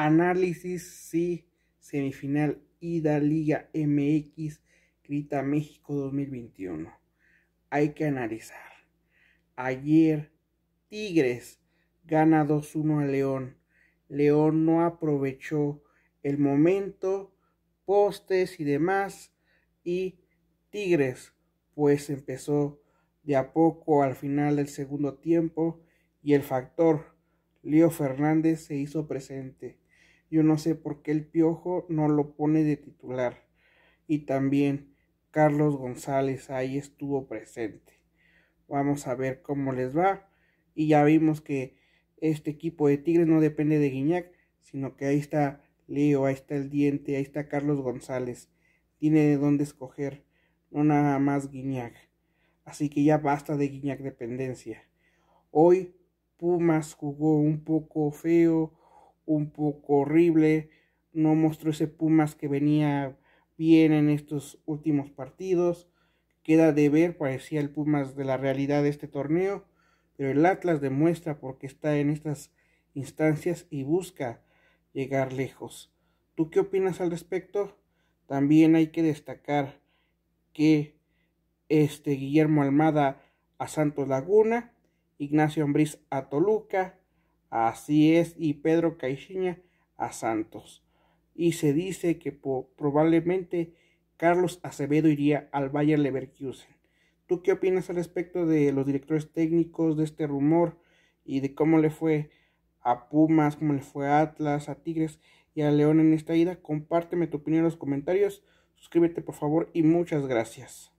Análisis sí, semifinal Ida Liga MX, grita México 2021. Hay que analizar. Ayer, Tigres gana 2-1 a León. León no aprovechó el momento, postes y demás. Y Tigres, pues empezó de a poco al final del segundo tiempo y el factor Leo Fernández se hizo presente. Yo no sé por qué el Piojo no lo pone de titular. Y también Carlos González ahí estuvo presente. Vamos a ver cómo les va. Y ya vimos que este equipo de Tigres no depende de Guiñac, sino que ahí está Leo, ahí está el diente, ahí está Carlos González. Tiene de dónde escoger, no nada más Guiñac. Así que ya basta de Guiñac dependencia. Hoy Pumas jugó un poco feo, un poco horrible. No mostró ese Pumas que venía bien en estos últimos partidos. Queda de ver, parecía el Pumas de la realidad de este torneo. Pero el Atlas demuestra porque está en estas instancias y busca llegar lejos. ¿Tú qué opinas al respecto? También hay que destacar que este Guillermo Almada a Santos Laguna, Ignacio Ambriz a Toluca, Así es, y Pedro Caixinha a Santos. Y se dice que probablemente Carlos Acevedo iría al Bayer Leverkusen. ¿Tú qué opinas al respecto de los directores técnicos, de este rumor y de cómo le fue a Pumas, cómo le fue a Atlas, a Tigres y a León en esta ida? Compárteme tu opinión en los comentarios, suscríbete por favor y muchas gracias.